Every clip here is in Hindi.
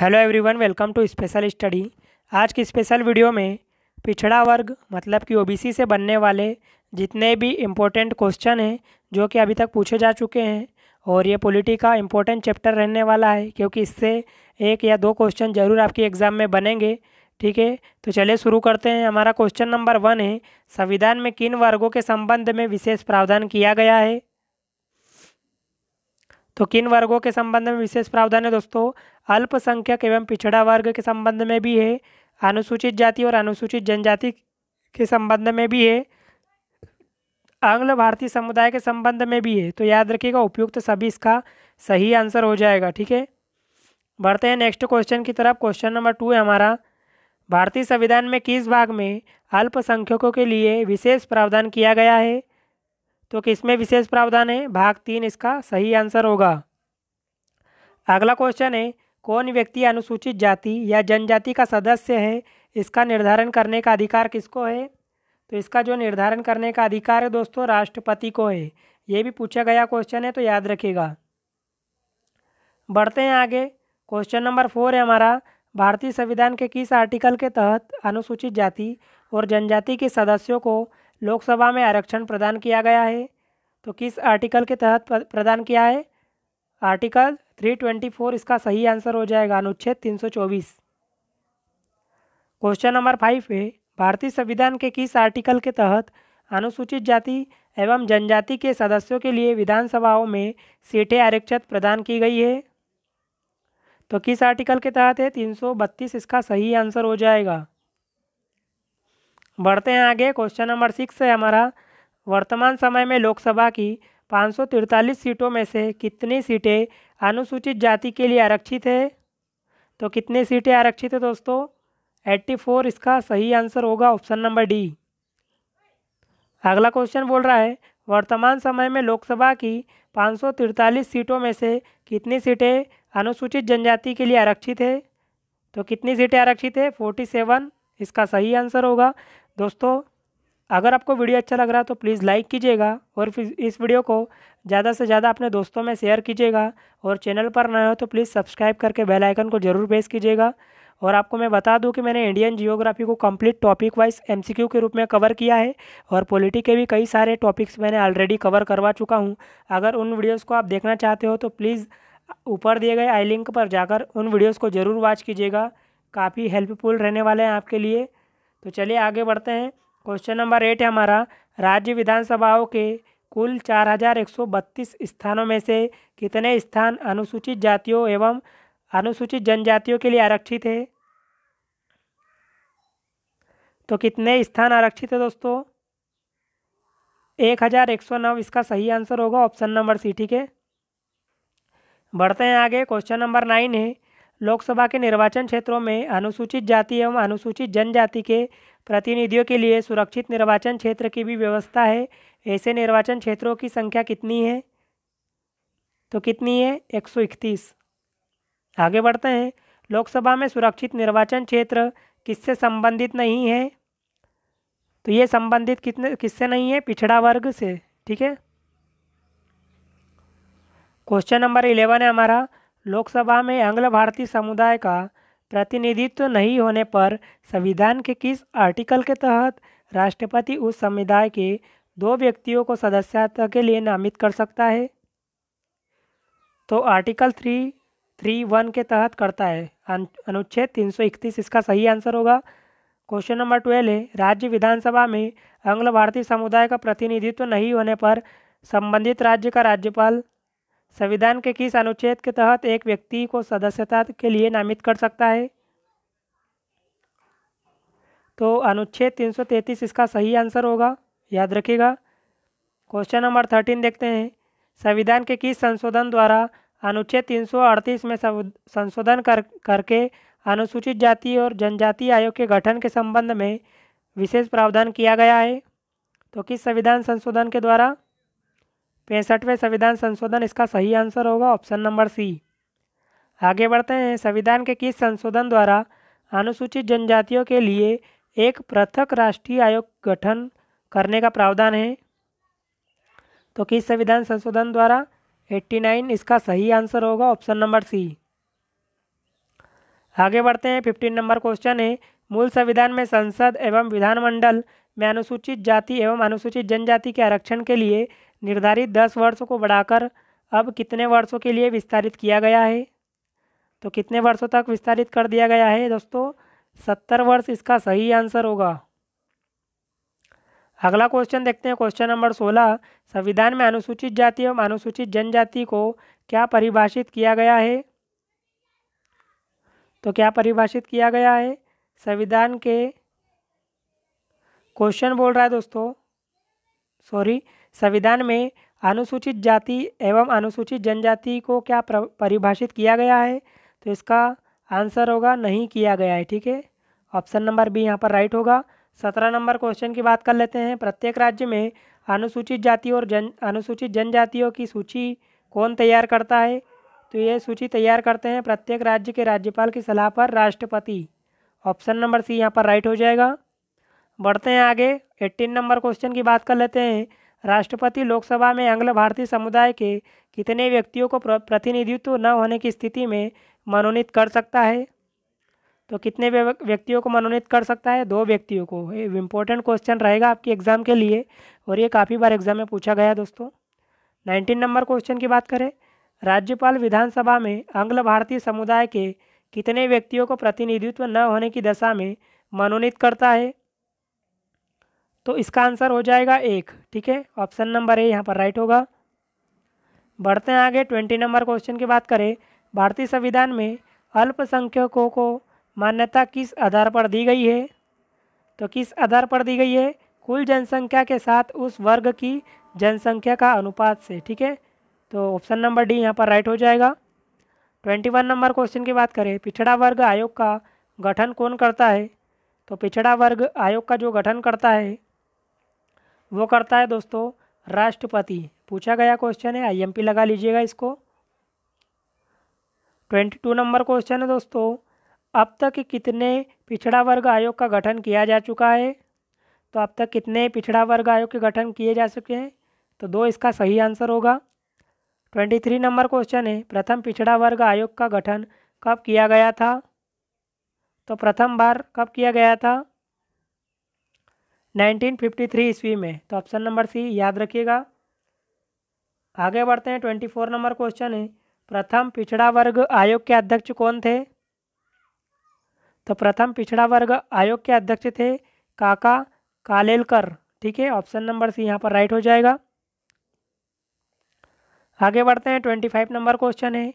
hello everyone welcome to special study आज की स्पेशल वीडियो में पिछड़ा वर्ग मतलब कि ओबीसी से बनने वाले जितने भी इम्पोर्टेंट क्वेश्चन हैं जो कि अभी तक पूछे जा चुके हैं और ये पॉलिटी का इम्पोर्टेंट चैप्टर रहने वाला है क्योंकि इससे एक या दो क्वेश्चन ज़रूर आपके एग्ज़ाम में बनेंगे ठीक है तो चलिए शुरू करते हैं हमारा क्वेश्चन नंबर वन है संविधान में किन वर्गों के संबंध में विशेष प्रावधान किया गया है तो किन वर्गों के संबंध में विशेष प्रावधान है दोस्तों अल्पसंख्यक एवं पिछड़ा वर्ग के संबंध में भी है अनुसूचित जाति और अनुसूचित जनजाति के संबंध में भी है आंग्ल भारतीय समुदाय के संबंध में भी है तो याद रखिएगा उपयुक्त सभी इसका सही आंसर हो जाएगा ठीक है बढ़ते हैं नेक्स्ट क्वेश्चन की तरफ क्वेश्चन नंबर टू है हमारा भारतीय संविधान में किस भाग में अल्पसंख्यकों के लिए विशेष प्रावधान किया गया है तो किसमें विशेष प्रावधान है भाग तीन इसका सही आंसर होगा अगला क्वेश्चन है कौन व्यक्ति अनुसूचित जाति या जनजाति का सदस्य है इसका निर्धारण करने का अधिकार किसको है तो इसका जो निर्धारण करने का अधिकार है दोस्तों राष्ट्रपति को है ये भी पूछा गया क्वेश्चन है तो याद रखिएगा बढ़ते हैं आगे क्वेश्चन नंबर फोर है हमारा भारतीय संविधान के किस आर्टिकल के तहत अनुसूचित जाति और जनजाति के सदस्यों को लोकसभा में आरक्षण प्रदान किया गया है तो किस आर्टिकल के तहत प्रदान किया है आर्टिकल 324 इसका सही आंसर हो जाएगा अनुच्छेद 324 क्वेश्चन नंबर फाइव है भारतीय संविधान के किस आर्टिकल के तहत अनुसूचित जाति एवं जनजाति के सदस्यों के लिए विधानसभाओं में सीटें आरक्षित प्रदान की गई है तो किस आर्टिकल के तहत है तीन इसका सही आंसर हो जाएगा बढ़ते हैं आगे क्वेश्चन नंबर सिक्स है हमारा वर्तमान समय में लोकसभा की 543 सीटों में से कितनी सीटें अनुसूचित जाति के लिए आरक्षित है तो कितनी सीटें आरक्षित है दोस्तों 84 इसका सही आंसर होगा ऑप्शन नंबर डी अगला क्वेश्चन बोल रहा है वर्तमान समय में लोकसभा की 543 सीटों में से कितनी सीटें अनुसूचित जनजाति के लिए आरक्षित है तो कितनी सीटें आरक्षित है 47 इसका सही आंसर होगा दोस्तों अगर आपको वीडियो अच्छा लग रहा है तो प्लीज़ लाइक कीजिएगा और फिर इस वीडियो को ज़्यादा से ज़्यादा अपने दोस्तों में शेयर कीजिएगा और चैनल पर नए हो तो प्लीज़ सब्सक्राइब करके बेल आइकन को ज़रूर प्रेस कीजिएगा और आपको मैं बता दूं कि मैंने इंडियन जियोग्राफी को कंप्लीट टॉपिक वाइज एमसीक्यू के रूप में कवर किया है और पॉलिटी के भी कई सारे टॉपिक्स मैंने ऑलरेडी कवर करवा चुका हूं अगर उन वीडियोस को आप देखना चाहते हो तो प्लीज़ ऊपर दिए गए आई लिंक पर जाकर उन वीडियोज़ को ज़रूर वॉच कीजिएगा काफ़ी हेल्पफुल रहने वाले हैं आपके लिए तो चलिए आगे बढ़ते हैं क्वेश्चन नंबर एट है हमारा राज्य विधानसभाओं के कुल 4,132 स्थानों में से कितने स्थान अनुसूचित जातियों एवं अनुसूचित जनजातियों के लिए आरक्षित है तो कितने स्थान आरक्षित है दोस्तों एक हज़ार एक सौ नौ इसका सही आंसर होगा ऑप्शन नंबर सी ठीक है बढ़ते हैं आगे क्वेश्चन नंबर नाइन है लोकसभा के निर्वाचन क्षेत्रों में अनुसूचित जाति एवं अनुसूचित जनजाति के प्रतिनिधियों के लिए सुरक्षित निर्वाचन क्षेत्र की भी व्यवस्था है ऐसे निर्वाचन क्षेत्रों की संख्या कितनी है तो कितनी है एक सौ इकतीस आगे बढ़ते हैं लोकसभा में सुरक्षित निर्वाचन क्षेत्र किससे संबंधित नहीं है तो ये संबंधित कितने किससे नहीं है पिछड़ा वर्ग से ठीक है क्वेश्चन नंबर इलेवन है हमारा लोकसभा में आंग्ल भारतीय समुदाय का प्रतिनिधित्व नहीं होने पर संविधान के किस आर्टिकल के तहत राष्ट्रपति उस समुदाय के दो व्यक्तियों को सदस्यता के लिए नामित कर सकता है तो आर्टिकल थ्री थ्री वन के तहत करता है अनुच्छेद तीन सौ इकतीस इसका सही आंसर होगा क्वेश्चन नंबर ट्वेल्व है राज्य विधानसभा में आंग्ल भारतीय समुदाय का प्रतिनिधित्व नहीं होने पर संबंधित राज्य का राज्यपाल संविधान के किस अनुच्छेद के तहत एक व्यक्ति को सदस्यता के लिए नामित कर सकता है तो अनुच्छेद 333 इसका सही आंसर होगा याद रखिएगा क्वेश्चन नंबर थर्टीन देखते हैं संविधान के किस संशोधन द्वारा अनुच्छेद 338 में संशोधन कर करके अनुसूचित जाति और जनजाति आयोग के गठन के संबंध में विशेष प्रावधान किया गया है तो किस संविधान संशोधन के द्वारा पैंसठवें संविधान संशोधन इसका सही आंसर होगा ऑप्शन नंबर सी आगे बढ़ते हैं संविधान के किस संशोधन द्वारा अनुसूचित जनजातियों के लिए एक पृथक राष्ट्रीय आयोग गठन करने का प्रावधान है तो किस संविधान संशोधन द्वारा 89 इसका सही आंसर होगा ऑप्शन नंबर सी आगे बढ़ते हैं 15 नंबर क्वेश्चन है मूल संविधान में संसद एवं विधानमंडल में अनुसूचित जाति एवं अनुसूचित जनजाति के आरक्षण के लिए निर्धारित दस वर्षों को बढ़ाकर अब कितने वर्षों के लिए विस्तारित किया गया है तो कितने वर्षों तक विस्तारित कर दिया गया है दोस्तों सत्तर वर्ष इसका सही आंसर होगा अगला क्वेश्चन देखते हैं क्वेश्चन नंबर सोलह संविधान में अनुसूचित जाति एवं अनुसूचित जनजाति को क्या परिभाषित किया गया है तो क्या परिभाषित किया गया है संविधान के क्वेश्चन बोल रहा है दोस्तों सॉरी संविधान में अनुसूचित जाति एवं अनुसूचित जनजाति को क्या परिभाषित किया गया है तो इसका आंसर होगा नहीं किया गया है ठीक है ऑप्शन नंबर बी यहाँ पर राइट होगा सत्रह नंबर क्वेश्चन की बात कर लेते हैं प्रत्येक राज्य में अनुसूचित जाति और जन अनुसूचित जनजातियों की सूची कौन तैयार करता है तो ये सूची तैयार करते हैं प्रत्येक राज्य के राज्यपाल की सलाह पर राष्ट्रपति ऑप्शन नंबर सी यहाँ पर राइट हो जाएगा बढ़ते हैं आगे एट्टीन नंबर क्वेश्चन की बात कर लेते हैं राष्ट्रपति लोकसभा में आंग्ल भारतीय समुदाय के कितने व्यक्तियों को प्रतिनिधित्व न होने की स्थिति में मनोनीत कर सकता है तो कितने व्यक्तियों को मनोनीत कर सकता है दो व्यक्तियों को ये इम्पोर्टेंट क्वेश्चन रहेगा आपके एग्ज़ाम के लिए और ये काफ़ी बार एग्ज़ाम में पूछा गया दोस्तों नाइनटीन नंबर क्वेश्चन की बात करें राज्यपाल विधानसभा में आंग्ल भारतीय समुदाय के कितने व्यक्तियों को प्रतिनिधित्व न होने की दशा में मनोनीत करता है तो इसका आंसर हो जाएगा एक ठीक है ऑप्शन नंबर ए यहाँ पर राइट होगा बढ़ते हैं आगे ट्वेंटी नंबर क्वेश्चन की बात करें भारतीय संविधान में अल्पसंख्यकों को मान्यता किस आधार पर दी गई है तो किस आधार पर दी गई है कुल जनसंख्या के साथ उस वर्ग की जनसंख्या का अनुपात से ठीक है तो ऑप्शन नंबर डी यहाँ पर राइट हो जाएगा ट्वेंटी वन नंबर क्वेश्चन की बात करें पिछड़ा वर्ग आयोग का गठन कौन करता है तो पिछड़ा वर्ग आयोग का जो गठन करता है वो करता है दोस्तों राष्ट्रपति पूछा गया क्वेश्चन है आईएमपी लगा लीजिएगा इसको ट्वेंटी टू नंबर क्वेश्चन है दोस्तों अब तक कितने पिछड़ा वर्ग आयोग का गठन किया जा चुका है तो अब तक कितने पिछड़ा वर्ग आयोग के गठन किए जा चुके हैं तो दो इसका सही आंसर होगा ट्वेंटी थ्री नंबर क्वेश्चन है प्रथम पिछड़ा वर्ग आयोग का गठन कब किया गया था तो प्रथम बार कब किया गया था 1953 ईस्वी में तो ऑप्शन नंबर सी याद रखिएगा आगे बढ़ते हैं 24 नंबर क्वेश्चन है प्रथम पिछड़ा वर्ग आयोग के अध्यक्ष कौन थे तो प्रथम पिछड़ा वर्ग आयोग के अध्यक्ष थे काका कालेलकर ठीक है ऑप्शन नंबर सी यहाँ पर राइट हो जाएगा आगे बढ़ते हैं ट्वेंटी फाइव नंबर क्वेश्चन है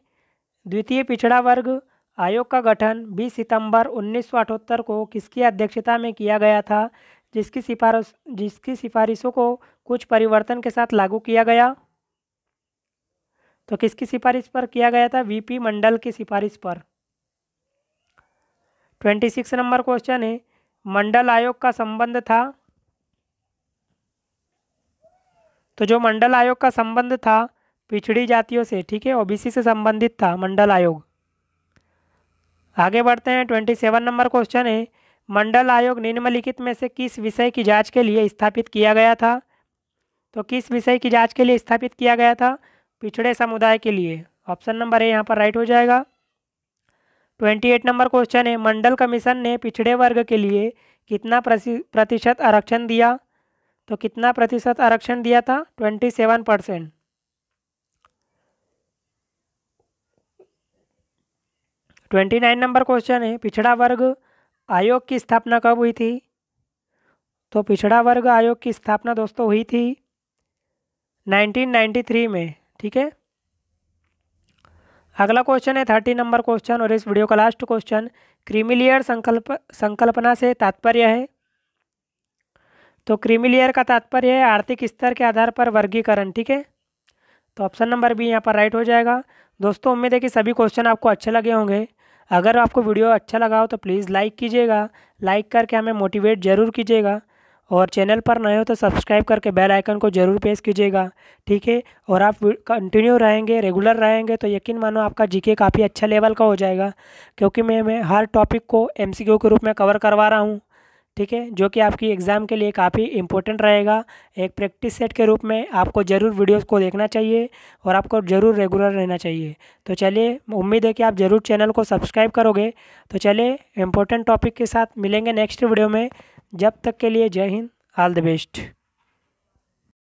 द्वितीय पिछड़ा वर्ग आयोग का गठन 20 सितंबर 1978 को किसकी अध्यक्षता में किया गया था जिसकी सिफारिश जिसकी सिफारिशों को कुछ परिवर्तन के साथ लागू किया गया तो किसकी सिफारिश पर किया गया था वीपी मंडल की सिफारिश पर ट्वेंटी सिक्स नंबर क्वेश्चन है मंडल आयोग का संबंध था तो जो मंडल आयोग का संबंध था पिछड़ी जातियों से ठीक है ओबीसी से संबंधित था मंडल आयोग आगे बढ़ते हैं ट्वेंटी सेवन नंबर क्वेश्चन है मंडल आयोग निम्नलिखित में से किस विषय की जांच के लिए स्थापित किया गया था तो किस विषय की जांच के लिए स्थापित किया गया था पिछड़े समुदाय के लिए ऑप्शन नंबर ए यहाँ पर राइट हो जाएगा ट्वेंटी एट नंबर क्वेश्चन है मंडल कमीशन ने पिछड़े वर्ग के लिए कितना प्रतिशत आरक्षण दिया तो कितना प्रतिशत आरक्षण दिया था twenty seven percent twenty nine number question है पिछड़ा वर्ग आयोग की स्थापना कब हुई थी तो पिछड़ा वर्ग आयोग की स्थापना दोस्तों हुई थी 1993 में ठीक है अगला क्वेश्चन है थर्टी नंबर क्वेश्चन और इस वीडियो का लास्ट क्वेश्चन क्रीमिलियर संकल्प संकल्पना से तात्पर्य है तो क्रीमिलियर का तात्पर्य है आर्थिक स्तर के आधार पर वर्गीकरण ठीक है तो ऑप्शन नंबर बी यहाँ पर राइट हो जाएगा दोस्तों उम्मीद है कि सभी क्वेश्चन आपको अच्छे लगे होंगे अगर आपको वीडियो अच्छा लगा हो तो प्लीज़ लाइक कीजिएगा लाइक करके हमें मोटिवेट ज़रूर कीजिएगा और चैनल पर नए हो तो सब्सक्राइब करके बेल आइकन को ज़रूर प्रेस कीजिएगा ठीक है और आप कंटिन्यू रहेंगे रेगुलर रहेंगे तो यकीन मानो आपका जीके काफ़ी अच्छा लेवल का हो जाएगा क्योंकि मैं मैं हर टॉपिक को एमसीक्यू के रूप में कवर करवा रहा हूँ ठीक है जो कि आपकी एग्ज़ाम के लिए काफ़ी इंपॉर्टेंट रहेगा एक प्रैक्टिस सेट के रूप में आपको ज़रूर वीडियोस को देखना चाहिए और आपको ज़रूर रेगुलर रहना चाहिए तो चलिए उम्मीद है कि आप ज़रूर चैनल को सब्सक्राइब करोगे तो चलिए इंपॉर्टेंट टॉपिक के साथ मिलेंगे नेक्स्ट वीडियो में जब तक के लिए जय हिंद ऑल द बेस्ट